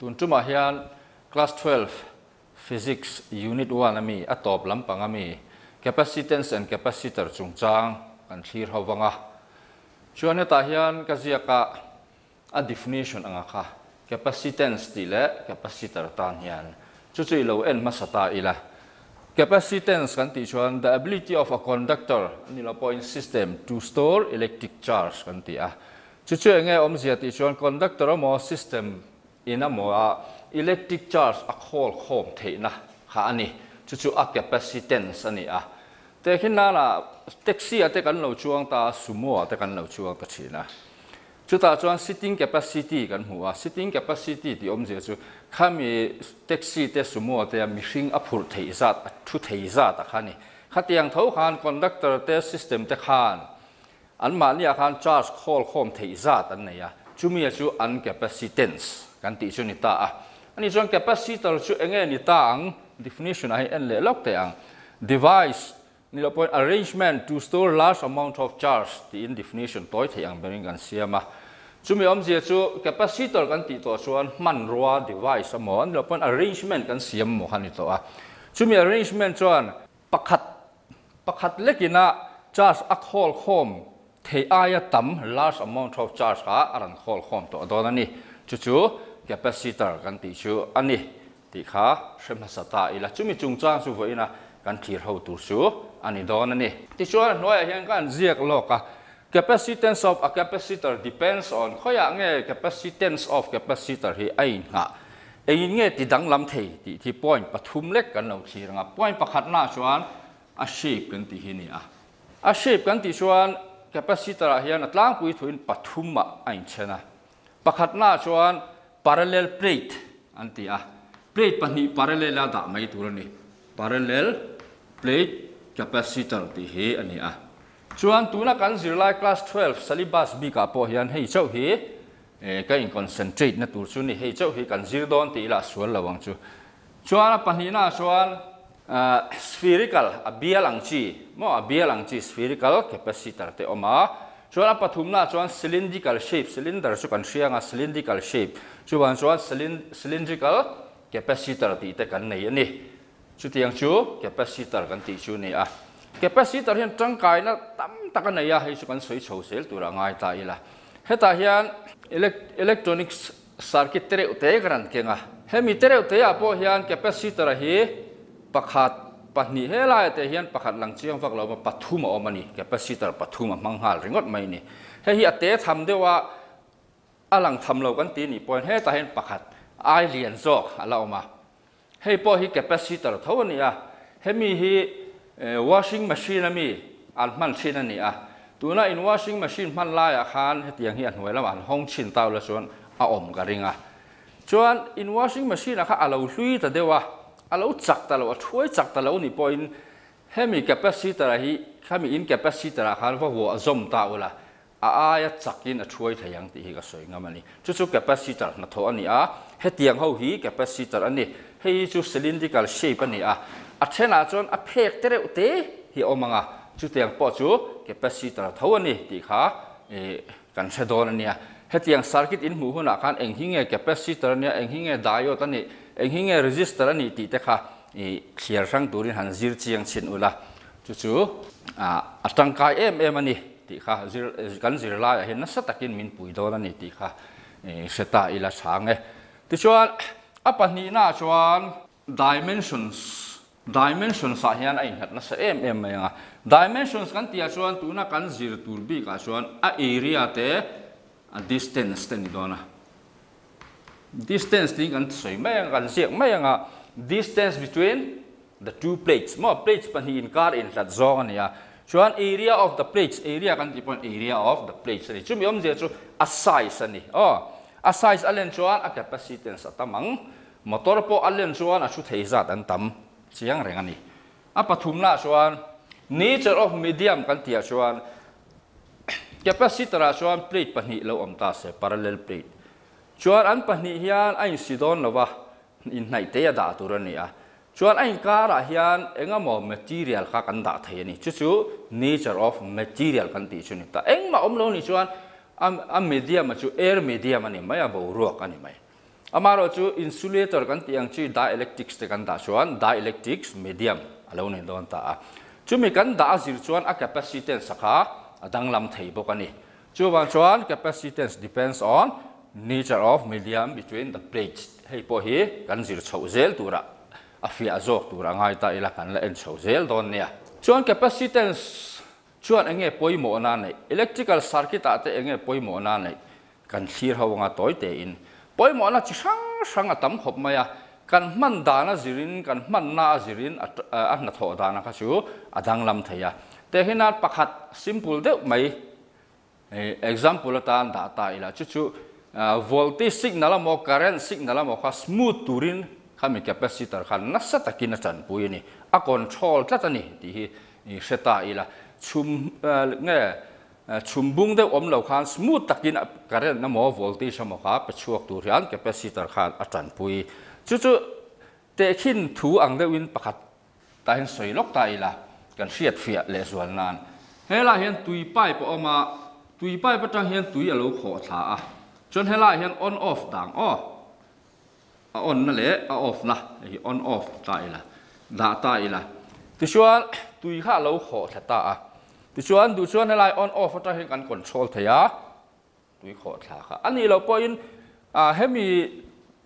tun chuma hian class 12 physics unit 1 ami a top lampang ami capacitance and capacitor chung chang an thir hawanga chuan ta hian kazia ka a definition anga kha capacitance ti le capacitor tan hian chu chu lo en masata ila capacitance kan ti chuan the ability of a conductor nila point system to store electric charge kan ti a ah. chu chu nge om zia ti chuan conductor mo system อินามวอิเล็กทริกชาร์จอะคอลโคมเทนะค่ะอันนี้ชจู่ๆอักแคปซิเทนส์อันนี้อ่ะแต่ขึ้นนั่นละแท็กซี่อะแต่กันเราช่วงตาสมัวแต่กันเราช่วงตัดชินะชุดตาช่วง s ิ t t i n g c ป p ิ c i t y กันหัว s ิ t t i n g c ป p ิ c i t y ที่อมเสียชุดข้ามีแท็กซี่แต่สมัวแต่มีสิ่งอัพพูดเทียสัดทุเทียสัดอ่ะค่ะนี่ขัดยังเท้าขานคอนดักเตอร์แต่สิสเต็มแต่ขานอันมาเนี่ยขานชาร์จคอลโคมเทียสัดอันไหนอ่ะชุดมีชุดอัน c a ป a ิเทนส์ kan ti chu ni ta a ani chuan capacitor chu enge ni ta ang definition ai en le lok te ang device ni lo point arrangement to store large amount of charge ti in definition toy thei ang bering kan siama chu mi om je chu capacitor kan ti to chuan man roa device amo an lo point arrangement kan siam mo han ni to a à. chu mi arrangement chuan pakhat pakhat lekina à, charge akhol khom thei aya à tam large amount of charge ha aran khol khom to adonani chu chu capacitor kan tih chu ani tih kha hremhna sata ila chumi chungchang chu voina kan thlir ho tur chu ani don ani ti chuan hnuaiah hian kan ziak lawka capacitance of a capacitor depends on khoya nge capacitance of capacitor hi ai nga ei nge ti dang lam thei ti thi point pathum lek kan lo thlir nga point pakhat na chuan a shape kan ti hi ni a a shape kan ti chuan capacitor hian atlang pui thuin pathum a ain chena pakhat na chuan parallel plate anti ah plate pani, parallel la da mai turani parallel plate capacitor ti he ani ah chuan tuna kan zirlai class 12 syllabus bi ka po hian hei chau hi e eh, ka in concentrate na tur chu ni hei chau hi kan zir don ti la sual lawang chu chuan pahni na chuan ah, spherical a bialang chi mo a bialang chi spherical capacitor te oma chuan a pathum na chuan cylindrical shape cylinder chu kan hrianga cylindrical shape chuan chuan cylindrical capacitor tih te kan nei ani chu tiang chu capacitor kan tih chu ni a capacitor hian tangkai na tam tak a nei a hei chu kan soi chho sel tur angai ta ila heta hian electronics circuit tere ute kan kenga hemi tere ute a po hian capacitor hi pakhat ปัจจุบันเฮลายเตียนประคัดลังเชียงฝักเรามาปัทุมออมันี่แกเป็สิตรปัทุมมังหาริงดไม่นี่เฮียเตทำไดยวว่าอลังทำเรากันตีนี่ปอยเฮตาเห็นประคัดไอเลียนซอกเราออกมาเฮปอยเฮแกเป็สิตอรท่านี้อ่ะเฮมีเฮวอชิงมัชชีนน่มีอัลมันชีนนนี่อ่ะตัวนั้นอินวอชิงมัชชีนมันลายอาคารเตียงเฮียนหวยละวันห้องชินเตาละส่วนอาอมกระรองอ่ะส่วนอินวอชิงมัชชีนนะครับเราซื้อแต่เดี๋ยวว่า a lo chặt ta lo a thuê chặt ta lo ni point hemi ra hi khami in capacitor a khan vo zom ta ola a à, a à, ya chắc in a à thuê thayang ti hi ka soi ngamani chu chu capacitor na tho ani a hetiang ho hi capacitor ani hei chu cylindrical shape ani a a thena chon a phek tere te hi omanga chu tiang po chu capacitor tho ani ti kha e kan se don ani a hetiang circuit in mu huna khan eng hinge capacitor nia eng hinge diode ani eng hi nge register ani ti te kha i khliar rang turin han zir chiang chin ula chu chu a atang kai em em ani ti kha zir kan zir la he na sa takin min pui dol ani ti kha e seta ila sang e ti chuan apa ni na chuan dimensions dimensions sa ah hian a inhat na sa em em mai nga dimensions kan tia chuan tuna kan zir tur bi ka chuan a area te a distance te ni dona distance ni kan sui mai ang kan siak mai ang ah, distance between the two plates mo plates pan hi in car in that zone ya ah. chuan area of the plates area kan ti pon area of the plates ni chu om je chu a size ni. oh a size alen chuan a capacitance atamang motor po alen chuan a chu thei zat an tam chiang reng ani a pathum la chuan nature of medium kan tia chuan capacitor a chuan plate pan hi lo om ta se parallel plate chuan an pahnih hian a in sidon lova in nai te a dah rồi ani a anh a in karah anh mà material khác anh đã thấy ani chu chu nature of material kan tih chu ni ta engma awm lo ni chuan a media mà chu air media medium ani mai a bo ruak ani mai amaro chu insulator kan tiang chi dielectrics te kan da chuan dielectrics medium alo ne don ta a chu mi kan da zir chuan a capacitance sakha adang lam thei bawk ani chu wang chuan capacitance depends on nature of medium between the plates hei po hi kan zir chho zel tura a fi a zok tura ngai ta ila kan la en chho zel don nia chuan capacitance chuan enge poimo na nei electrical circuit a te enge poimo na nei kan thir hawanga toy te in poimo na chi sang sang atam khop maya kan man dana zirin kan man na zirin a na tho dana ka chu adang lam thaya te hina pakhat simple de mai eh, example ta da ta ila chu chu วอลติสิกนั่นละมอครนสิกนั่นละมอคัสมูทูรินขามีแคปซิเตอร์ขันนัสตะกินจันปุยนี่อคอนโทรลจัตันนี่ที่เซตาอีละชุมเอ่อเงี้ยชุมบุงเดออมเหลวาขันสมูทตะกินแครเรนนั่นมอวอลติชมาขาเป็นช่วงตุเรียนแคปซิเตอร์ขันอาจันปุยชุ่ๆเตะขึ้นถูอังเดวินประกาศตานสวยล็อกตายละกันเสียดเฟียเลสวนนั้นเฮล่าเห็นตุยไปปอมาตุยไปประจันเห็นตุยเอาขอท้าอ่ะจนเฮล่าเฮนออนออฟต่างอ้อออนนั่นแหละออฟนะอออนออฟตายละด่าตายละตุชวนตุยข้าเราขอชะตาอ่ะตุชวนตุชวนเฮล่าออนออฟจาเห็นการคอนโทรลเถียตุยขอชาค่ะอันนี้เราปอยนอ่าให้มี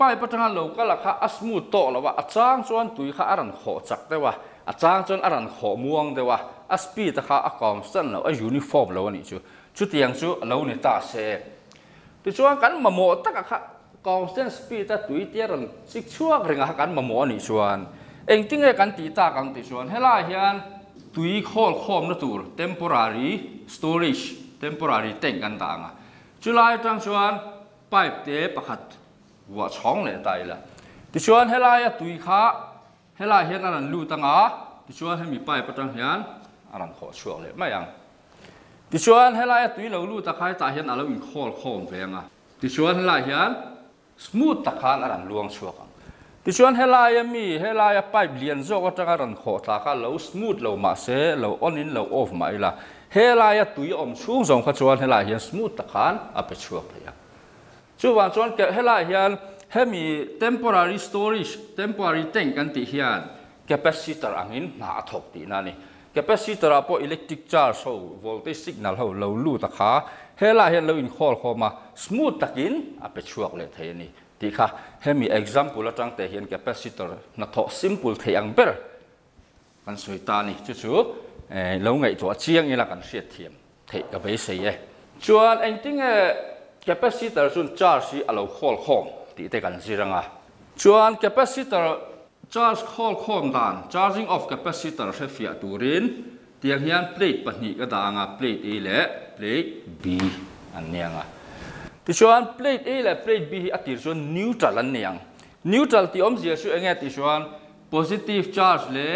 ป้ายปัะนาเราก็ละคะอัสมุตโตและว่าอาจารย์ชวนตุยข้าอารันขอจักเดยว่าอาจารย์ชวนอารันขอม่วงเดยว่าอัศปีตะค่ะอากอมสันเลาอายูนิฟอร์มแล้วนนี้ชดชุดเตียงชดเราเนี่ยตาเสตัช่วงกันมาโมตักะคอนเส้นสปีตัดตุยเตียรนสิช่วงเริงกันมาโมนี่ชวนเองทิ้งกันตีตากันตัชวนเฮล่าเฮียนตุยคอลคอมนั่นตัวเทมโพรารีสตอริชเทมโพรารีเต็งกันต่างอ่ะจุลายตังชวนไปเตะประคัดวัดช่องเลยตายละตัชวนเฮล่าเฮียนตุยขาเฮล่าเฮียนนั่นลู่ต่างอ่ะตัชวนให้มีไปประจังเฮียนอันนั้นขอช่วงเลยไม่ยังีิชวนให้ลายตุยเราลู่ตะไคร้ตาเห็นอะไรอิกข้อข้อมเวงอ่ะีิชวนให้ลายเห็นสมูทตะคานอรันลวงชัวกัทีิชวนให้ลายมีให้ลายไปเรียนโจก็จะการันขอตากานเราสมูทเรามาเสเราออนินเราออฟมาอีละให้ลายตุยอมชูงสองขจวนให้ลายเห็นสมูทตะขานอับไปชัวไปอ่ะชัววันชวนเกให้ลายเห็นให้มี temporary storage temporary tank กันติเห็น capacitor อันนี้หนาทบตีนั่นนี่ capacitor a po electric charge ho voltage signal ho lo lu ta kha hela hen lo in khol khoma smooth takin a pe chuak le thei ni ti kha hemi example atang te hian capacitor na tho simple thei ang ber kan sui ta ni chu chu eh, lo ngai chu chiang ila kan hriat thiam thei ka be se ye chuan anh ting e eh, capacitor sun charge hi alo khol khom ti te kan ziranga chuan capacitor charge hall khom dan charging of capacitor hre fia turin tiang hian plate pahnih ka danga plate A le plate B an nianga ti chuan plate A le plate B hi atir chuan neutral an niang neutral ti om zia su enge ti chuan positive charge le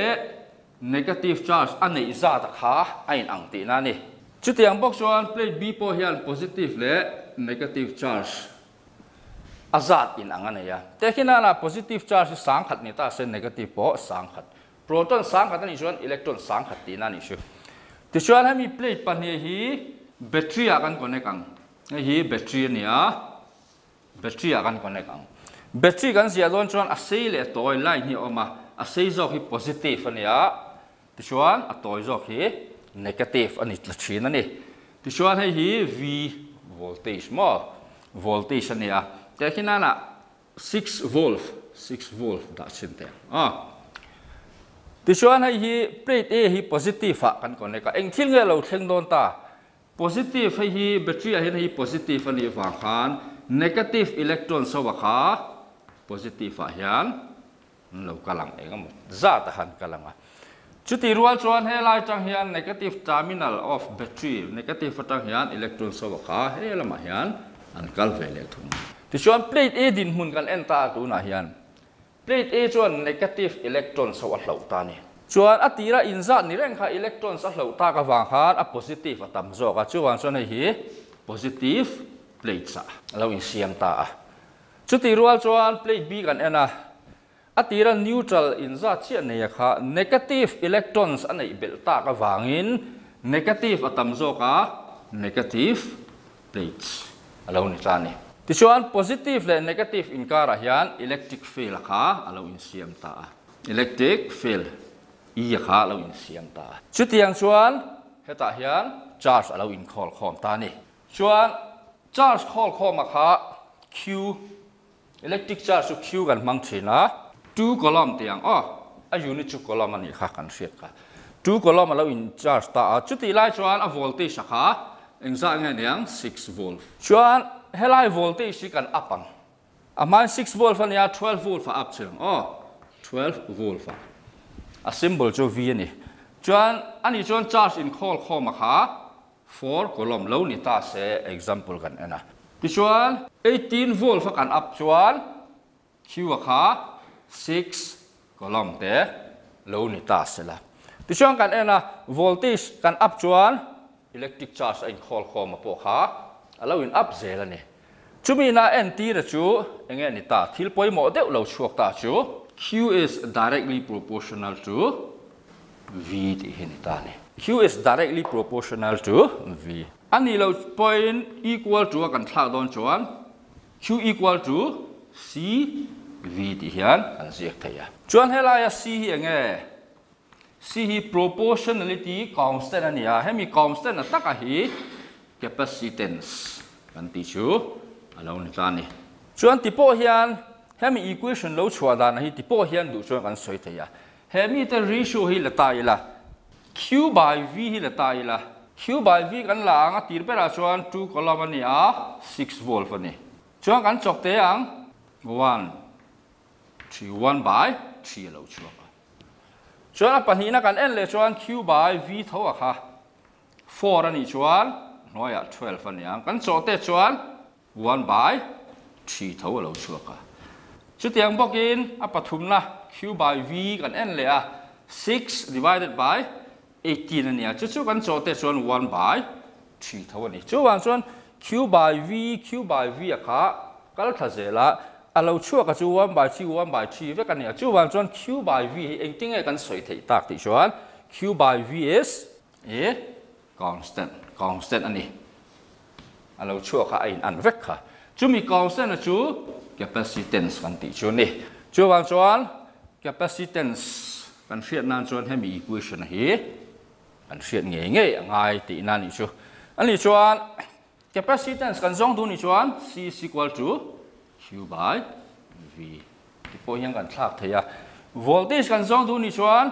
negative charge an nei za ta kha ain ang ti na ni chu tiang bok chuan plate B po hian positive le negative charge azat in angan ya tekina na positive charge sang khat ni ta se negative po sang khat proton sang khat ni chuan electron sang khat ti na ni shu ti chuan ha mi plate pan he hi battery akan connect ang hi battery ni a battery akan c o n ต e c t ang battery kan sia lon ั h u a n a sei le toy l ่ n อ hi oma a sei zok hi positive ani a ti c h นอ n a toy zok hi negative ani la t น i n a n ี่ i chuan hei hi v voltage mo voltage ani a khi nào là 6 volt 6 volt đã chin te à ti chuan hai hi plate a hi positive a kan kon ka eng thil nge lo theng don ta positive hai hi battery a hin hi positive này wa khan negative electron so wa ha, positive a hian lo kalang eng mo za ta han kalanga chuti rual anh he lại chang hiện negative terminal of battery negative atang hiện electron so ha, hay là lama hian an kal ve le thum ti chuan plate a din hun kan en ta tu na hian plate a chuan negative electron so a ta ni chuan atira inzat in zat ni reng kha electron sa hlo ta ka wang khan a positive a tam zawk a chuan chuan hi positive plate sa lau in siam ta a chu ti rual chuan plate b kan ena a tira neutral inzat zat chian nei kha negative electrons anei bel ta ka wangin negative a tam zawk negative plates alo ni ta ที่ชวน positive และ negative อินการหยาน electric field ค่ะเราอินเสียงตา electric field อีค่ะเราอินเสียงตาชุดที่ยังชวนเหตุหยาน charge เราอินคอลคอมตานี่ชวน charge คอลคอมค่ะ q electric charge สุ q กันมั่งเชนะ two column ที่ยังอ๋ออายุนี่ two column มันนี่ค่ะกันเสียค่ะ two column เราอิน charge ตาชุดที่ไล่ชวน voltage ค่ะอิงสั่งเงี้ยเนี่ย six volt ชวน helai voltage si kan apang aman 6 volt fa nia 12 volt fa up chiang oh 12 volt fa a symbol cho v ni chuan ani chuan charge in call khom kha 4 kolom lo ni ta se example kan ena ti chuan 18 volt fa kan up chuan q kha 6 kolom te lo ni ta se la ti chuan kan ena voltage kan up chuan electric charge in call khom po kha alo in up zela chúng mình na nt ra chu enge ni ta thil poi mo deuh lâu chuak ta chu q is directly proportional to v thì hiện ta ni q is directly proportional to v anh ani lâu point equal to kan thla cho anh q equal to c v thì hiện anh thấy à, cho anh thaya là helaya c hi enge à c hi proportionality constant ania à. hemi constant là ataka hi capacitance kan ti chu alo ni tlan ni chuan ti po hian hemi equation lo chua dan hi ti po hian du chuan kan soi thei a hemi te ratio hi la tai la q by v hi la tai la q by v kan la anga tir pe la chuan 2 column ani a 6 volt ani chuan kan chok te ang 1 3 1 by 3 lo chua pa chuan a panhina kan en le chuan q by v tho a kha 4 ani chuan น้อยช่วยฟันยังกันโซเตชวนวันบ่ายชีเท่าเราชัวกะชุดยังบอกกินอปทุมนะคิวบายวีกันเอ็นเลยอ่ะ six divided by 18เนี่ยชุดชุดกันโซเตชวนวันบ่ายชีเท่านี้ชุดวันชวน q by v q by v อะค่ะก็แล้วถ้าเสร็จละอะเราชั่วกับชูวันบ่ายชีวันบ่ายชีเวกันเนี่ยชุดวันชวน q by v เองจริงๆกันสวยถี่ตากที่ชวน q by v is เอ๊ะ constant constant ani alo à, chua kha in an vek kha mi constant chu capacitance kan ti chu ni chu wang chuan capacitance kan hriat nan chuan mi equation hi an hriat nge nge ngai ti nan ni chu ani chuan capacitance kan zong du ni chuan c is equal to q by v ti po yang kan thlak theya à. voltage kan zong du ni chuan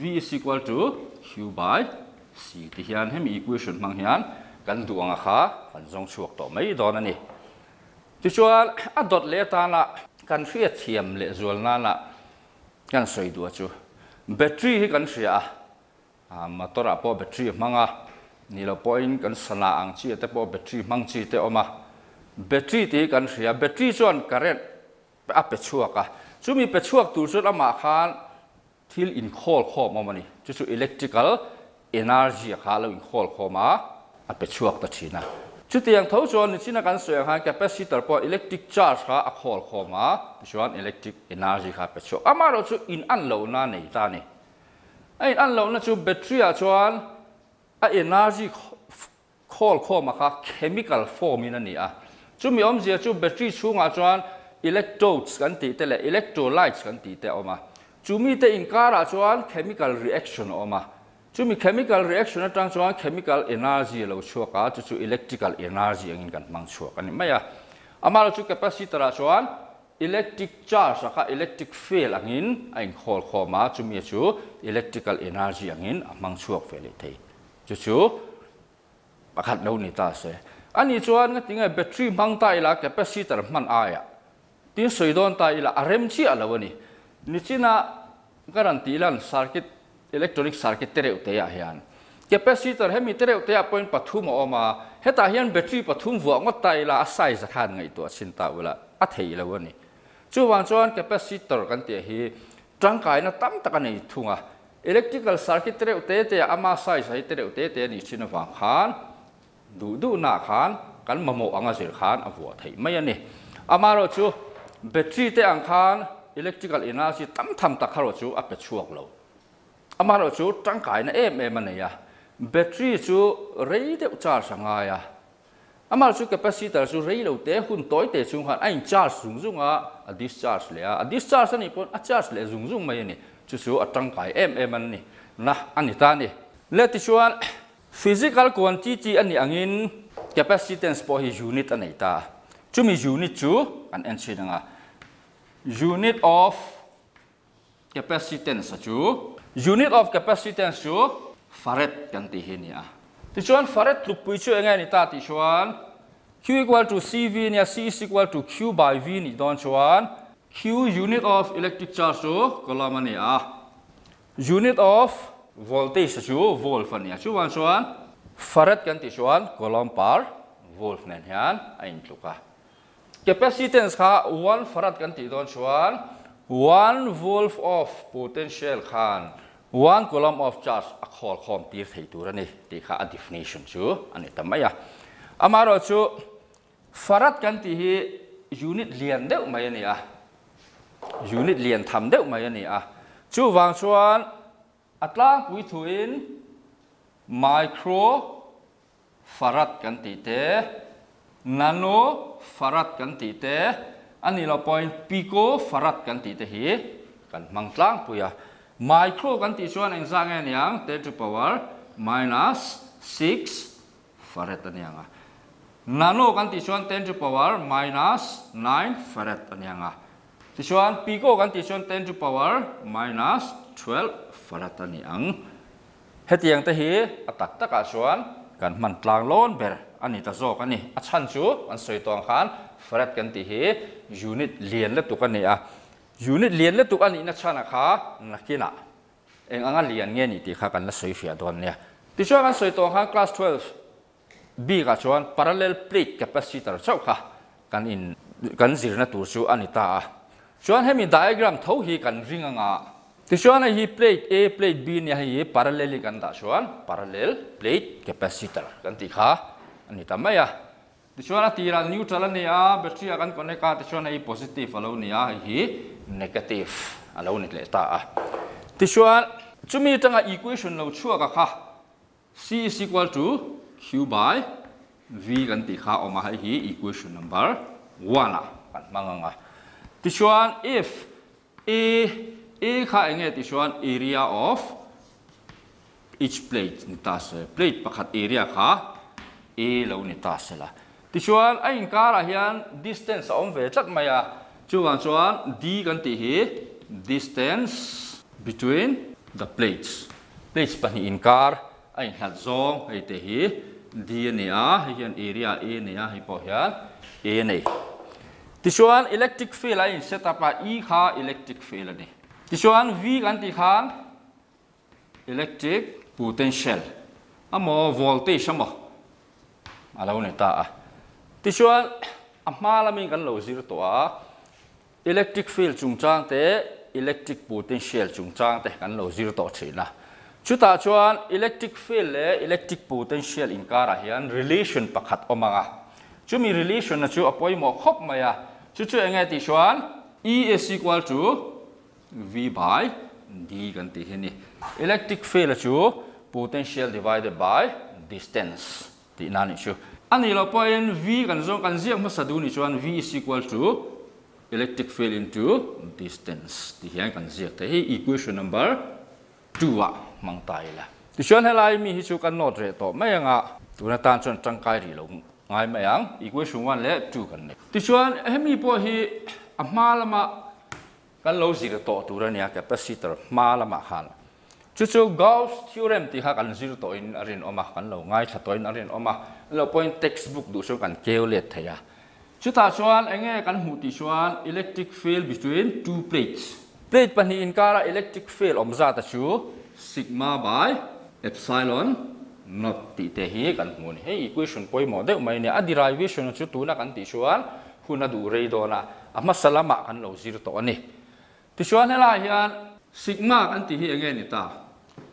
v is equal to q by สิที่เห็นให้มีกุศลมังเห่างกันดวงอ่ะค่ะมันตองช่วยต่อไม่ดอนนนี่ที่ชัวร์อดดเลตานะกันเสียเทียมเลจวนนั่นละกันสวยดัวชจูแบตเตอรี่กันเสียอ่ะมาตัวรัพอแบตเตอรี่มังอ่ะนี่เราพอยน์กันสนาอังชีแต่พอแบตเตอรี่มังชีแต่ออกมาแบตเตอรี่ที่กันเสียแบตเตอรี่ชวนกันเรนอะเป็ดชัวร์ก่ะชู่มีเป็ดชัวร์ตัวชุดละมาขาะที่อินคอลข้อมามันนี่จู่อิเล็กทริคัล energy ขาเราอินคอลคอมาอันเป็นช่วงตัดชินะชุดที่ยังเท่าชวนนี่ชินะการส่วนหางคปซิเตอร์พออิเล็กทริกชาร์จขาอักคอลคอมาชวนอิ electric energy ขาเป็นช่วงอามาเราชุดอินอันเหล่านั้นนตานี่อินอันเหล่านั้นชุดแบตเตอรี่ชวนไอ้ energy คอลคอมาขาะ chemical form นั่นนี่อ่ะชุดมีอมเสียชุดแบตเตอรี่ช่วงาชวนย์ electrodes กันตีแต่ละ electrolytes กันตีแต่ออกมาชุดมีแต่อินการาชวน chemical reaction ออกมา chumi chemical reaction atang chuwa chemical energy lo chuwa ka chu electrical energy ang kan mang chuwa kan ma ya amal chu capacitor chuan electric charge ka electric field ang in ang khol khoma chumi chu electrical energy ang in amang chuwa feli thei chu chu ba lo ni ta se ani chuan nga tinga battery mang ta ila capacitor man a ya ti ta ila rmc alo ni ni china garantilan circuit อิเล็กทรอนิกส์สกิตเตอร์อุตยาเฮียนแคปซิเตอร์เฮมิเตอร์อุตยาพอยน์ปัทุมออกมาเฮตาเฮียนแบตเตอรี่ปัทุมวัวงดตายละอสไซส์ขันไงตัวชินตาเวลาอัฐเฮียเลวันนี้จู่ววันชจวนแคปซิเตอร์กันเตียเฮจังไก่นะตั้มตะกันไอทุ่งอ่ะอิเล็กทริกัลสกิตเตอร์อุตยาเตียอามาไซส์สกิตเตอร์อุตยาเตียนี่ชินฟังขันดูดูน่าขันกันมัโมอังเซลขันอ่ะวัวไทยไม่เนี่ยอามาโรจูแบตเตอรี่เตียงขันอิเล็กทริกัลอินาซีตั้มทำตะขารจูอัปเปชัวกลัว ama lo chu tangkai na em em à, battery chu rei deuh charge anga à, ama chu capacitor chu rei lo te hun tối te chung hạn anh charge zung zunga à, discharge le à, discharge này còn a charge le zung zung mai ani chu chu a tangkai em em này, na anh ta ni le ti chuan physical quantity anh ani angin capacitance po hi unit anh ta chumi unit chu an en à, unit of capacitance chu unit of capacitance chu farad kan ti hi nia farad tu pui yang ya. engai ni ta ti q equal to cv nia ya. c is equal to q by v ni don chuan q unit of electric charge chu kolam ani a unit of voltage chu volt fan nia chuan chuan farad kan ti chuan par volt nen hian ya. a in tluka capacitance kha 1 farad kan ti don chuan one wolf of potential khan one column of charge a call com ti thei tur ani ti kha a definition chu ani tamaya amaro chu farat kan ti hi unit lian deuh mai ani a unit lian tham deuh mai ani a chu wang chuan atlang pui thuin micro farat kan ti te nano farat kan ti te อันนี้เราพอยปีโกฟรัดกันตีเตหีกันมังตลางปุยะไมโครกันตีชวนเองสั้งเงี้ยงเตจูพาวเวอร์ minus 6ฟรัดตันยังอ่ะนาโนกันตีชวนเตจูพาวเวอร์ minus 9ฟรัดตันยังอ่ะที่ชวนปีโกกันตีชวนเตจูพาวเวอร์ minus 12ฟรัดตันยังเฮตียงเตหีอตักตะกาชวนกันมันตลางล้นเบอร์อันนี้ตะโจกันนี่อัชันชูอันสวยตองขาน farat kan ti he unit lien la tuka ni a unit lien la tuka ni na chana kha na kina eng anga lien nge ni ti kha kan la soi fia don ne ti chuan kan soi class 12 b ga chuan parallel plate capacitor chau kha kan in kan zir na tur chu anita a chuan hemi diagram tho hi kan ring anga ti chuan hi plate a plate b ni hi parallel kan da chuan parallel plate capacitor kan ti anita mai a tishona new neutral ni ya battery akan connect ka tishona i positif alo ni ya hi negative alo ni le ta tishon chumi tanga equation lo chua ka c is equal to q by v kan ti kha oma hi equation number one lah. kan manganga tishon if E E kha inge tishon area of each plate ni ta plate pakhat area kha E lau ni ta se la ti chuan a in karah hian distance a awm ve tlat mai a chungan chuan d kan tih hi distance between the plates plates pahnih in kar a in hlat zawng hei te hi d ni a hian e area a ni a hei pawh hian a nei ti chuan electric field a in set up a e kha electric field ani ti chuan v kan tih khan electric potential amo voltage amo alo ne ta a à? ti chuan a hma lamin kan lo zir to a electric field chung chang te electric potential chung chang te kan lo zir to thina chuta chuan electric field le electric potential in kara hian relation pakhat omanga mi relation na chu apoi mo khop maya chu chu enge ti chuan e is equal to v by d kan ti hini electric field chú potential divided by distance ti nani chú. Ani lo poin V kan zon kan zia mo sa duni chuan V is equal to electric field into distance. Di hian kan zia te equation number 2 a mang tai la. Ti chuan helai mi hi chu kan not re to mai anga tu na tan chuan tang kai ri lo ngai mai ang equation 1 le 2 kan ne. Ti chuan he mi po hi a ma lama kan lo zi to tu ra nia capacitor ma lama han. chú chú Gauss theorem thì ha cần zero to in arin oma cần lâu ngay chặt to in arin oma lâu point textbook đủ số cần kêu liệt thầy à chú ta xoan anh ấy cần hụt xoan electric field between two plates plate pan in cara electric field om za ta chú sigma by epsilon not ti te hi kan mun he equation coi mo de mai ne derivation chu tu na kan ti chuan na du re đó na À mà sao ama salama kan lo zir to ani ti chuan hela hian sigma kan tihi again ta.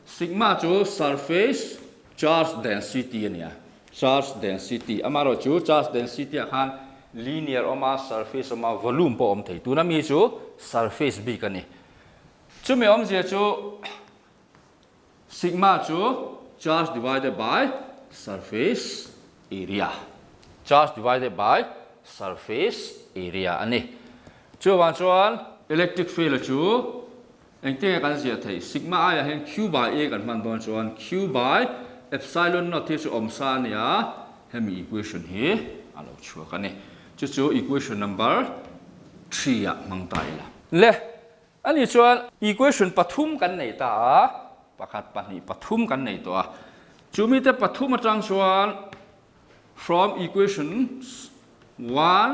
Sigma tu surface charge density ni ya. Charge density. Amaro tu charge density akan linear oma surface oma volume po om thei. Tu na mi chu surface b kan ni. Chu om je chu sigma tu charge divided by surface area. Charge divided by surface area ani. Cuma wan electric field tu. เองเจ้กันเสียทีสิกมาไอ้เห็น Q by A กันมันโดนชวน Q by e p s i l ลอนั่นที่ชื่ออมซานี่อ่ะเห็นมี equation เฮ้เอาล่ะชัวร์กันเนี่ยชื่อช่อ equation นั m b e r three อ่ะมังตายละเล่ะอันนี้ชวน equation ปฐุมกันไหนตาประกาศปนีปฐุมกันไหนตัวจู่มีแต่ปฐุมมาจังชวน from equation one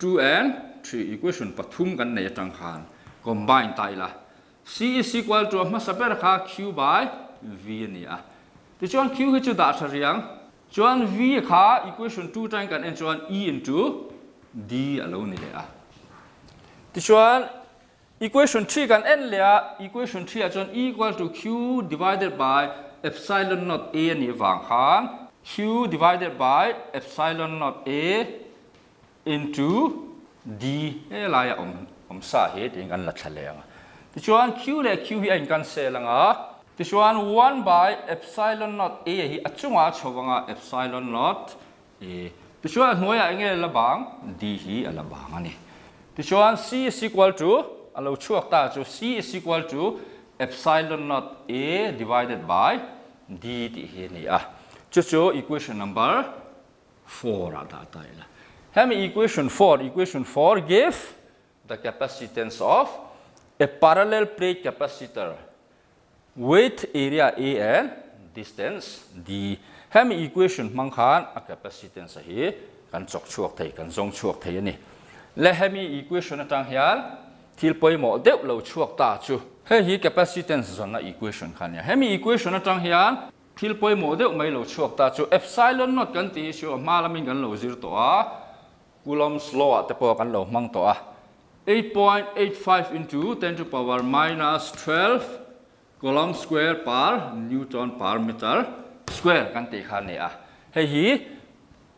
two and three equation ปฐุมกันไหนจังหัน combine là c is equal to mà มาสับเปอร์ค่า q by v này à. นี่อ่ะที่ชวน q คือจุดดัชนียังชวน v ค่า equation 2 trang time กันชวน e into d à. อะไรนี่เลยอ่ะที่ชวน equation 3กัน n เลยอ่ะ equation 3อ่ะชวน e equal to q divided by epsilon not a นี่วางข้าง q divided by epsilon not a into d này là เอ้ยลายอ่ะอม om sa hi ding an la thaleng ti chuan q le q hi an kan se langa ah. ti chuan 1 by epsilon not a hi a chunga chhowanga epsilon not a ti chuan hnoya nge la bang d hi a la bang ani ti chuan c is equal to alo chuak ta chu c is equal to epsilon not a divided by d ti hi ni a ah. chu chu equation number 4 ada ta ila hem equation 4 equation 4 give the capacitance of a parallel plate capacitor with area A and distance D. Hem equation mang khan a capacitance hi kan chok chuak thei kan zong chuak thei ani. Le hemi equation atang hial thil poi mo deuh lo chuak ta chu. He hi capacitance zon na equation khan ya. Hemi equation atang hial thil poi mo deuh mai lo chuak ta chu epsilon not kan ti chu ma lamin kan lo zir to a Coulomb's law te po kan lo mang to a. 8.85 into 10 to power minus 12 coulomb square per newton per meter square kan te khan ne a à. hei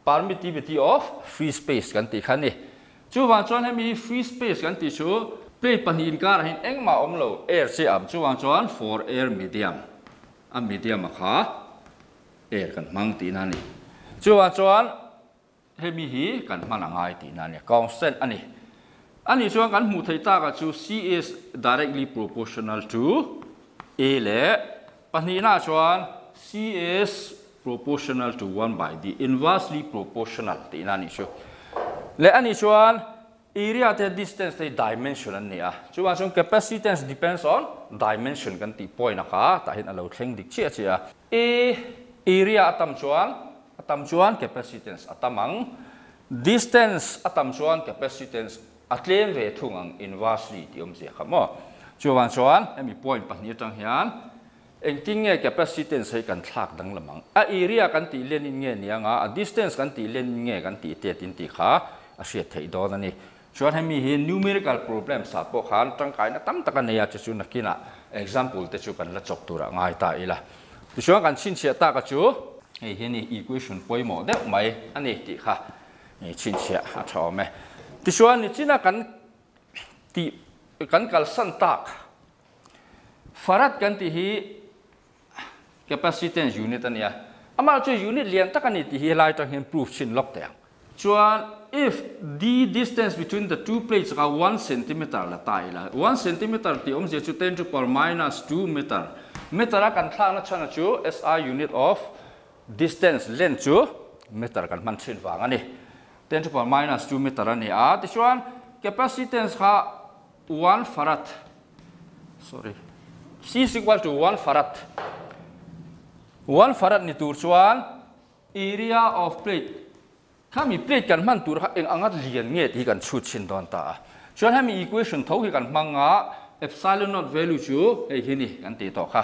permittivity of free space kan ti khan ni chu wang chuan hemi free space kan ti chu plate panin kar hin engma om lo air se am chu wang chuan for air medium a à, medium a kha air kan mang ti na ni chu wang chuan hemi hi kan hmanangai ti na ni constant ani à Ani chu kan hmu thai ta ka chu C is directly proportional to A le pani na chuan C is proportional to 1 by the inversely proportional te na ni chu le ani chuan area the distance the dimension an nia chuwa chung capacitance depends on dimension kan ti point a ka ta hin alo thleng dik chi a chi a a area atam chuan atam chuan capacitance atamang distance atam chuan capacitance a tlem ve thung ang inversely ti om zia khamo chuan chuan emi point pahnih tang hian engting nge capacitance hei kan thlak dang lamang a area kan ti lenin nge ni anga a distance kan ti lenin nge kan ti te tin ti kha a hriat thei do dani chuan hemi hi numerical problem sa po khan tang kai na tam taka neya chu na kina example te chu kan la chok tura ngai ta ila ti chuan kan chin chia ta ka chu hei hi ni equation poimo de mai ani ti kha ni chin chia a thawme Ti suan ni cina kan di kan kal sentak, farad kan ti kapasiten unit an ya. Amal chu unit lihat takan ni ti hi lai to hin proof chin lok ta. Chuan if the distance between the two plates ka one centimeter lah, tai lah. One centimeter ti om je chu 10 to power minus 2 meter. Meter akan kah nak chana chu SI unit of distance length chu meter akan man chin wang lah ten to power minus 2 meter ani a ti chuan capacitance kha 1 farad sorry c is equal to 1 farad 1 farad ni tur chuan area of plate kha mi plate kan man tur kha eng angat lian nge ti kan chu chin don ta chuan ha mi equation tho hi kan manga epsilon not value chu hei hi ni kan ti to kha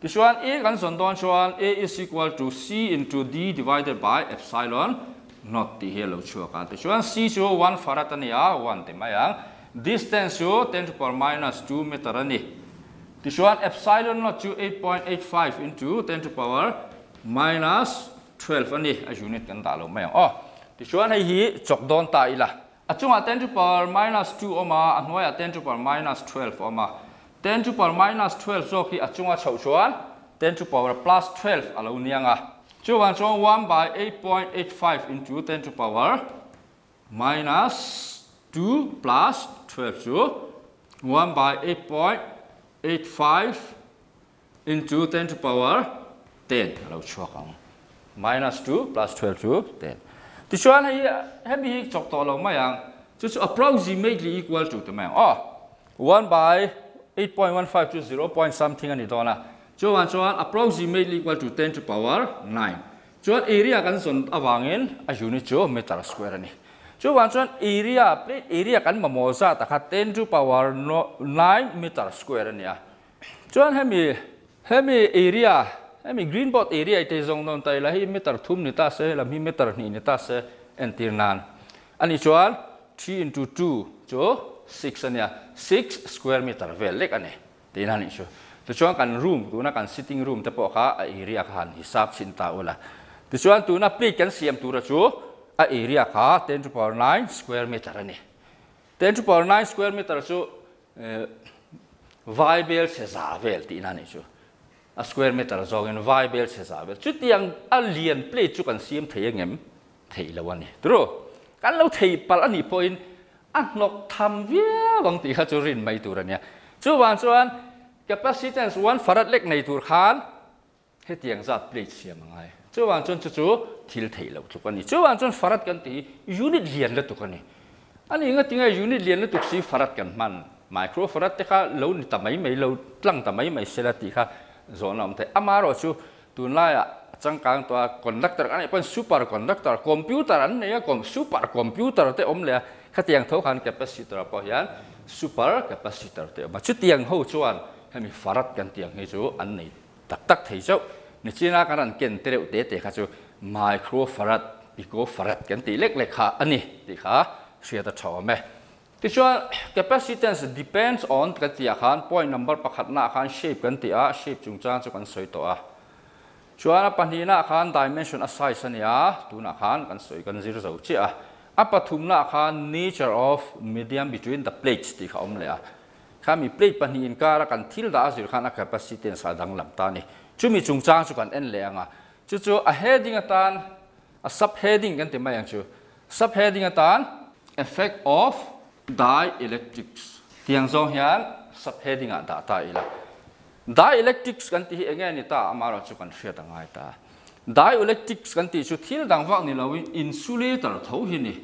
ti chuan a kan son don chuan a is equal to c into d divided by epsilon not ti hi lo chua kan te chuan c chu 1 farat ani a 1 te mai ang distance chu 10 to power minus 2 meter ani ti chuan epsilon not chu 8.85 into 10 to power minus 12 ani a unit kan ta lo mai ang oh ti chuan hei hi chok don ta ila a chunga 10 to power minus 2 oma a hnuai a 10 to power minus 12 oma 10 to power minus 12 zo khi a chunga chho chuan 10 to power plus 12 alo nianga chu wan chuang 1 by 8.85 into 10 to power minus 2 plus 12 chu 1 by 8.85 into 10 to power 10 alo chuak không, minus 2 plus 12 chu 10 ti chuan hi hemi hi chok to lâu mai ang chu approximately equal to the mang oh 1 by 8.15 to 0. Point something ani dona chuan chuan approximately equal to 10 to power 9 chuan area kan sun awangin a unit chu meter square ani chuan chuan area plate area kan mamoza takha 10 to power 9 meter square ni ania chuan hemi hemi area kan ya. hemi green board area ite zong non tai la meter thum ni ta se la mi meter ni ni ta se entir nan ani chuan 3 into 2 chu 6 ania 6 square meter vel lek ani tinan ni chu tu chuan kan room tu na kan sitting room te pawh kha a area kha han hisab sin ta ola tu chuan tu na plate kan siam tu ra chu a area kha 10 to power 9 square meter ani 10 to power 9 square meter chu eh, vai bel se za vel ti na ni chu a square meter zogen vai bel se za vel chu tiang a lian plate chu kan siam thei ngem thei lo ani tro kan lo thei pal ani point an nok tham via wang ti kha chu rin mai tu ra nia chu wan chuan capacitance one farat lek nei tur khan he tiang zat plate siam ngai chuwang chon chu chu thil thei lo chu pani chuwang chon farat kan ti unit lian la tu kani ani nga tinga unit lian la tu si farat kan man micro farat te kha lo ni tamai mai lo tlang tamai mai sela ti kha zonom te amaro chu tun la ya chang kang to conductor ani pan super conductor computer an ne ya kom super computer te om le kha tiang tho khan capacitor pa yan super capacitor te ma chu tiang ho chuan ให้มีฟารัดกันเตียงให้ชูอันนี้ตักตักที่ยวนี่จีน่าการันเกณฑ์เตลุเตะเตะค่ะจูไมโครฟารัดอีโกฟารัดกันตีเล็กเล็กค่ะอันนี้ตีค่ะเสียตัดชาวแม่ที่ชัวร์ capacitance depends on กันตียาขันพอยน t number ประคัดหน้าขันาร shape กันตีอา shape จุงจางจุกันสวยตัวชัวร์นปัญหาขันาร dimension size เนี่ยตัวหน้าขันกันสวยกันซีรู้จักชีอ่ะอัปปะทุมอาคาร nature of medium between the plates ที่เขาอุ้มเลยอ่ะ khá mi plate pani in kara kan thil da azir khana capacity sa dang lam ta ni chu mi chung chang chu kan en le anga chu chu a heading atan a sub heading kan te mai ang chu sub heading atan effect of dielectrics tiang zong hian sub heading a da ta ila dielectrics kan ti enge ni ta amaro chu kan hriat angai ta dielectrics kan ti chu thil dang wak ni lo insulator tho hi ni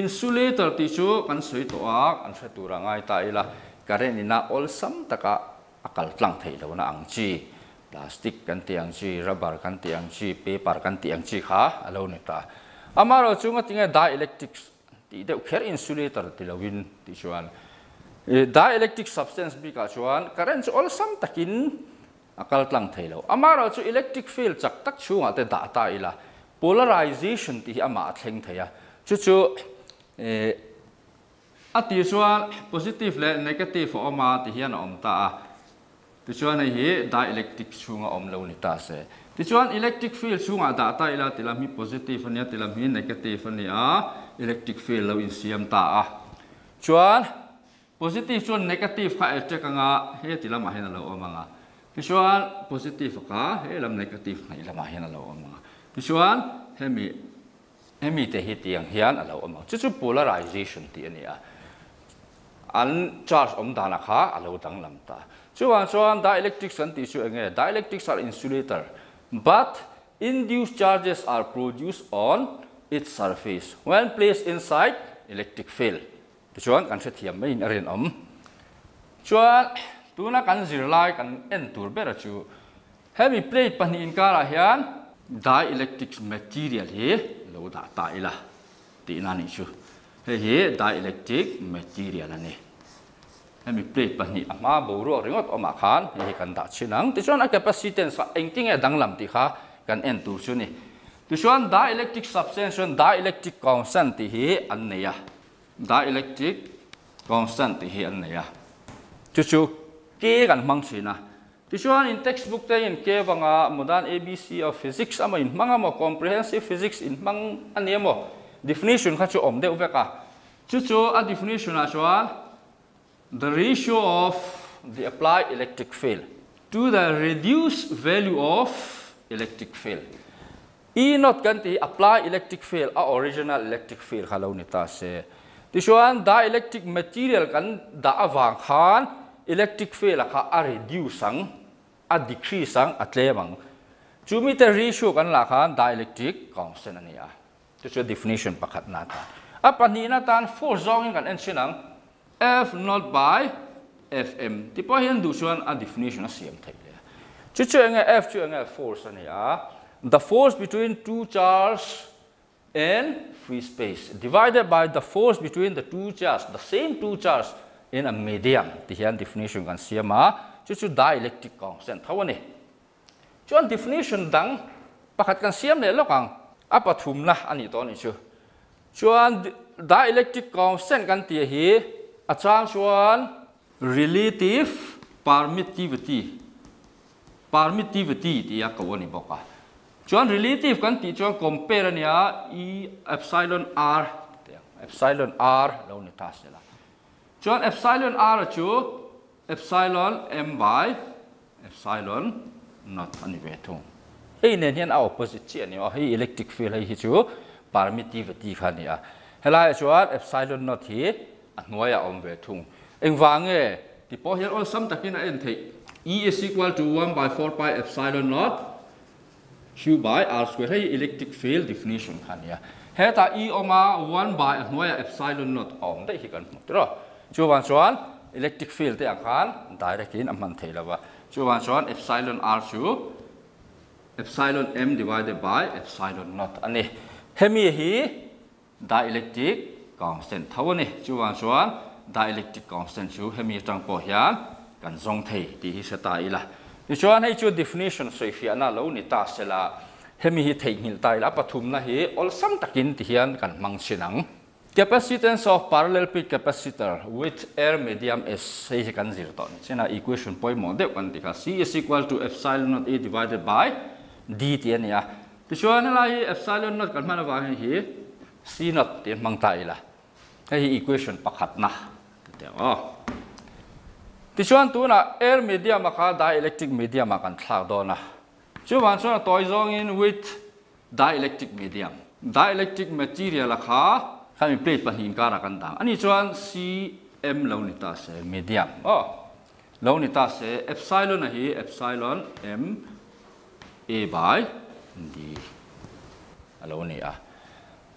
insulator ti chu kan sui to a kan hriat ra angai ta ila karen ina ol sam taka akal tlang thei lo na ang chi plastic kan ti ang chi rubber kan ti ang chi paper kan ti ang chi kha alo ni ta amaro à, chunga tinga da electrics ti de kher insulator ti lovin ti chuan dielectric substance bi ka chuan current all sam takin akal tlang thelo amaro chu electric field chak tak chunga te da ta ila polarization ti ama thleng theya à. chu chu Ati ti chuan positive le negative o ma ti hian om ta a ti chuan hi dielectric chunga om lo ni ta se ti chuan electric field chunga da ta ila ti lam hi positive ania ti lam hi negative ania electric field lo in siam ta a chuan positive chuan negative kha attack e anga he ti lam hian lo om anga ti chuan positive kha he lam negative nga ilam hian lo om anga ti chuan hemi hemi te hi hian alo om chu chu polarization ti ania an charge om dana kha alo dang lam ta chuan à, chuan dielectrics an tissue enge dielectrics are insulator but induced charges are produced on its surface when placed inside electric field chuan kan se thiam main arin om chuan tuna kan zir lai kan en tur bera chu heavy plate pahni in kara hian dielectric material hi lo da ta ila ti na ni chu he he da electric material ani hemi plate pani ama boru ringot oma khan he kan da chinang ti chuan a capacitance engting e danglam ti kha kan en tur chu ni ti chuan da electric substance dielectric da electric constant thì hi an neya da electric constant ti anh này à chu chu ke kan mang china ti chuan in textbook te in ke wanga à, modern abc of physics ama in mang à mangamo comprehensive physics in mang anh em anemo definition kha chu om deuh veka Chú chú a definition a chuan the ratio of the applied electric field to the reduced value of electric field e not kan ti apply electric field a original electric field kha lo ni ta se ti chuan da electric material kan da awang khan electric field kha a reduce sang a decrease sang a tlem ang chu mi te ratio kan la khan da electric constant ania Ito yung definition pakat natin. At paninatan, forzongin kan en sinang F not by Fm. Di po yan dusuan ang definition na siyam type niya. Chuchu ang F, chuchu ang force niya. The force between two charges in free space divided by the force between the two charges, the same two charges in a medium. Di yan definition kan siyam ha. Chuchu dielectric constant. Tawa Chuan definition dang pakat kan siyam niya lokang apa thum na lah, ani to ni chu chuan dielectric constant kan tia hi achang chuan relative permittivity permittivity tia ya ko ni boka chuan relative kan ti chuan compare ania ya, e epsilon r epsilon r lo ni ta sela chuan epsilon r chu epsilon m by epsilon not ani ve thong hei nen hian a opposite chi ani hei electric field hei hi chu permittivity kha ni a helai chuan epsilon not hi a hnuai a om ve thung engwang nge ti po hian all sum takin a en thei e is equal to 1 by 4 pi epsilon not q by r square hei electric field definition kha ni a he ta e oma 1 by a hnuai a epsilon not om dei hi kan hmu tro chu wan chuan electric field te ang khan direct in a man thei lawa chu wan chuan epsilon r chu epsilon m divided by epsilon naught ani hemi hi dielectric constant thawani chuan chuan dielectric constant chu hemi tang po hian kan zong thei ti hi seta ila ni chuan hei chu definition soi fiana lo ni ta sela hemi hi thei hil tai la pathum na hi ol sam takin ti hian kan mang sinang capacitance of parallel peak capacitor with air medium s hei kan zir ton chena equation poimon de kan tika c is equal to epsilon naught e divided by đi tiền nha. thì cho nên là epsilon nó cần mà nó vào hi c nó tiền mang tay là cái equation pakhat na thì ờ thì cho anh tu na air media mà cả dielectric media mà cần thao đó na chứ bạn cho là tôi dùng in with dielectric medium dielectric material là khá khá mình plate bằng hình cả là cần tạm anh ấy cho anh cm lâu ta sẽ medium ờ lâu ta sẽ epsilon là hi epsilon m a by d alo ni a ah.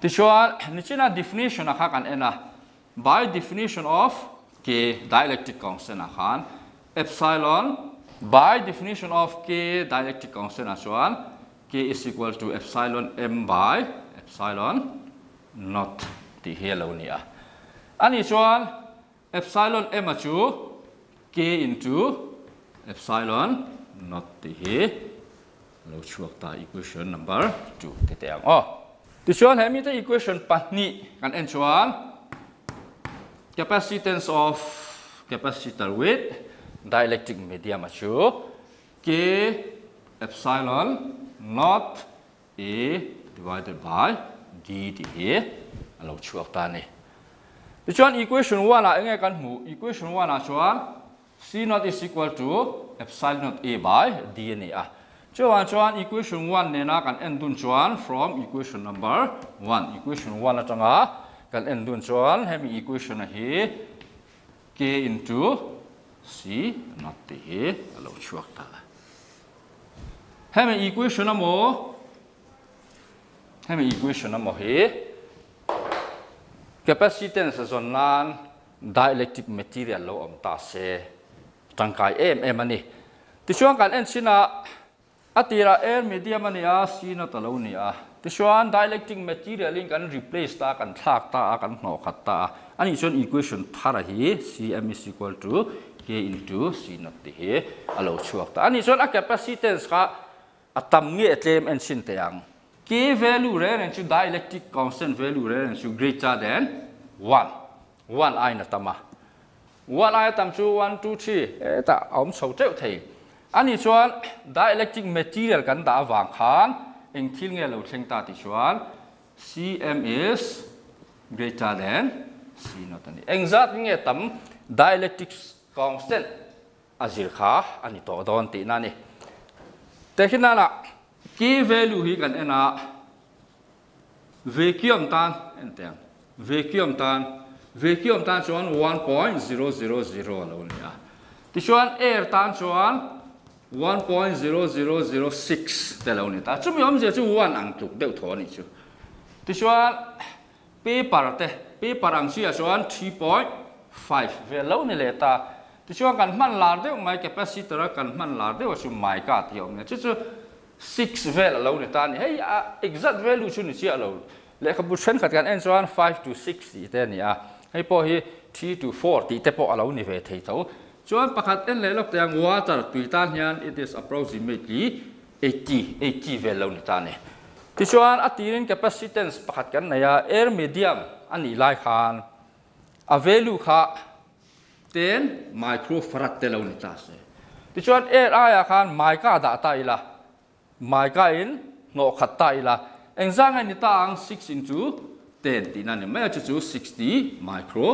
ti chuan ni china ah definition a ah kha kan ena by definition of k dielectric constant a kan, epsilon by definition of k dielectric constant a chuan k is equal to epsilon m by epsilon not ti he lo ni a ani chuan epsilon m a chu k into epsilon not ti he lo chuak ta equation number 2 te te oh ti chuan hemi te equation pa ni kan en eh, chuan capacitance of capacitor with dielectric medium a chu k epsilon not a divided by d t a lo chuak ta ni ti chuan equation 1 la engai kan mu equation 1 a chuan c not is equal to epsilon not a by d ni a ah. chuan chuan equation 1 nena kan en dun chuan from equation number 1 equation 1 atanga kan en dun chuan hemi equation hi k into c not te hi alo chuak ta hemi equation amo hemi equation amo hi capacitance zon nan dielectric material lo om ta se tangkai em em ani ti chuan kan en sina atira air medium ani a sina talo ni a ti chuan dielectric material in kan replace ta kan thlak ta a kan hno khat ta ani chuan equation thara hi cm is equal to k into c not ti hi alo chuak ta ani chuan a capacitance kha atam nge tlem en sin te ang k value re nen chu dielectric constant value re nen chu greater than 1 1 i na tama 1 i tam chu 1 2 3 ta om so cheu thei anh ani chuan dielectric material kan da awang khan eng thil nge lo thleng ta ti chuan cm is greater than c not ani eng zat nge tam dielectric constant azir kha ani to don ti na ni te hina na key value hi kan ena vacuum tan enteng vacuum tan vacuum tan chuan 1.000 lo ni a ti chuan air tan chuan 1.0006 te lo ni ta chumi om je chu wan ang tuk deu tho ni chu ti chuan paper à te paper ang chi a chuan 3.5 ve lo ni le ta mặn chuan kan man lar deu mai capacitor kan man lar deu chu mai ka thì om ni chu chu 6 về là lâu ni ta này. Hey, à, exact value chu ni chi a lo le ka bu chen khat kan en chuan 5 to 6 thì thế này à. Hey, po hi 3 to 4 thì thế po a lo ni ve thei tho chuan pakhat en lelok te ang water tuita hian it is approximately 80 80 vel lo ni ta ne ti chuan a tirin capacitance pakhat kan naya air medium ani lai khan a value kha 10 microfarad te lo ni ta se ti chuan air aya khan mai ka da ta ila mai ka in no khat ta ila engzang ani ta ang 6 into 10 ti na ne mai chu 60 micro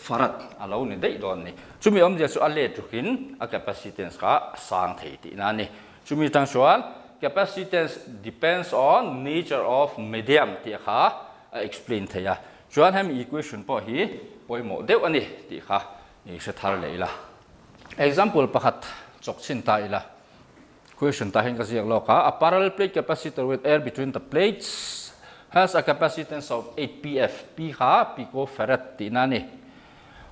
farat alo ni dei don ni chumi om je chu ale tu hin a capacitance ka sang thei ti na ni chumi tang shual capacitance depends on nature of medium ti kha à, explain thei ya à. chuan ham equation po hi poi poimo deu ani ti kha ni se thar leila example pakhat chok chin ta ila question ta hin ka ziak lo ka a parallel plate capacitor with air between the plates has a capacitance of 8 pf p kha pico farad ti na ni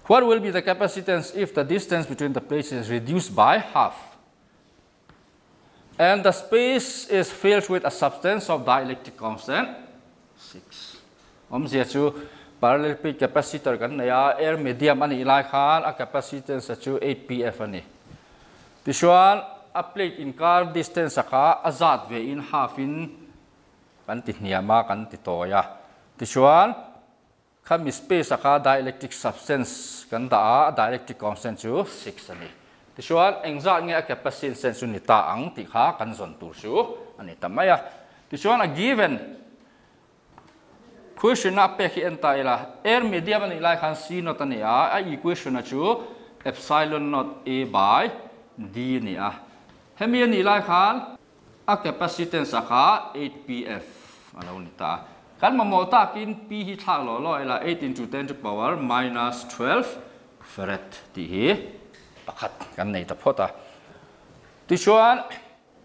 What will be the capacitance if the distance between the plates is reduced by half? And the space is filled with a substance of dielectric constant 6. Om zia parallel plate capacitor kan naya air medium ani lai a capacitance chu 8pf ani. Ti a plate in car distance aka azad ve in half in kan ti kan toya. ข้ามีสเปซก็ dielectric substance กันด่า dielectric constant ชู6อันนี้ที่ชวนเองจากเงี้ยแค่เป็นสิ่งเซนสุนิตาอังติขากันส่วนตัวชูอันนี้ทำไมอ่ะที่ชวน given question นับเป็นที่อันตายละ air medium นี่ไล่ขันซีนตันนี้อ่ะไอ้ equation นะชู epsilon not a by d นี่อ่ะเฮมีนี่ไล่ขันอ่ะ capacitance ก็ 8pf อันนี้ตา kan memota kin pi hi lo lo ila 18 into 10 to power minus 12 farad ti hi pakhat kan nei ta phota ti chuan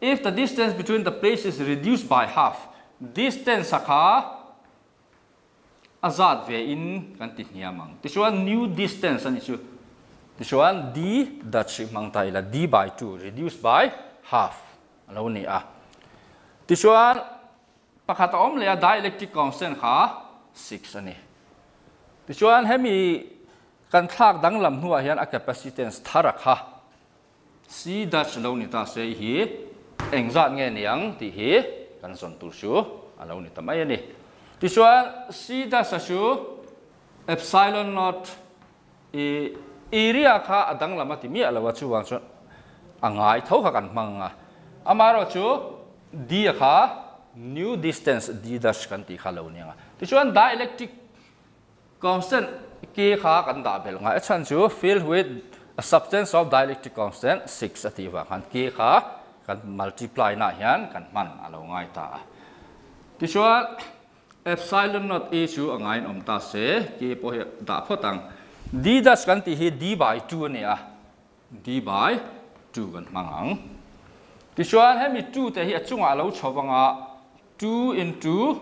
if the distance between the place is reduced by half distance saka azad ve in kan ti hniamang ya ti chuan new distance ani chu ti chuan d da chi mang ta ila d by 2 reduced by half alo ni a ti chuan pakhat om le dielectric constant kha 6 ani ti chuan hemi kan thlak dang lam hnuah hian a capacitance thar kha c dash lo ni ta se hi engzat nge niang ti hi kan zon tur shu alo ni tamai ani ti chuan c dash shu epsilon not e area kha adang lama ti mi alawa chu wang chuan angai tho kha kan manga amaro chu d kha new distance d dash kan ti khalo ni nga ti chuan dielectric constant k kha kan da bel nga chan chu filled with a substance of dielectric constant 6 ativa kan k kha kan multiply na hian kan man alo ngai ta ti chuan epsilon not e chu angai om ta se k po da photang d dash kan ti hi d by 2 ne a d by 2 kan mangang ti chuan hemi 2 te hi achunga lo chawanga 2 into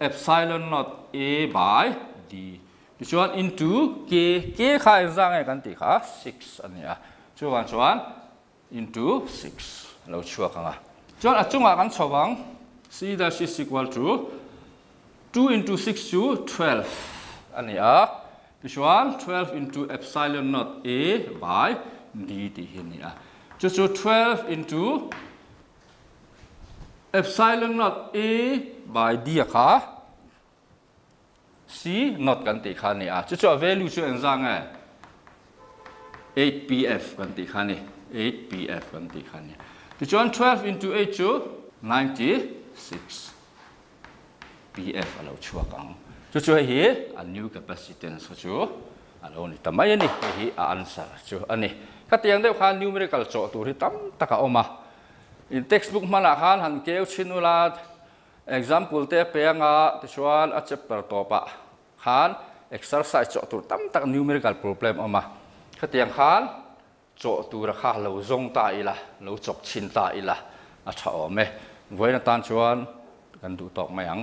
epsilon naught A by D. This one into K, K ka inzang e kan ti 6 ania. Chuan chuan into 6. Lo chua ka nga. Chuan achunga kan chawang C dash is equal to 2 into 6 to 12 ania. This one 12 into epsilon naught A by D ti hinia. 12 into epsilon not e by d à kha c not kan ti kha ni a à, chu chu value chu an zang a 8pf kan ti kha ni 8pf kan ti kha ni chu chuan 12 into 8 chu 96 pf alo chu kang chu chu hi a new capacitance chu alo ni tamai ni hi a answer chu ani ka tiang deuh kha numerical chaw tur hi tam taka oma อินเท็กซ์บุ๊กมันอ่ะฮันันเกี่ยวชินุลาดเอ็กซัมพลเตะเพียงอ่ะทีชวนอาจจะเปิดตัวปะฮันเอ็กซ์เซอร์ไซส์จอดตัวตั้งแต่นิวเมอริกัลปัญหาออกมาขณะที่ฮันจอดตัวราคาเราจงตายละเราจบชินตายละอาจจะออกไหมไว้ในตอนชวนกันดูตอกไม่ยัง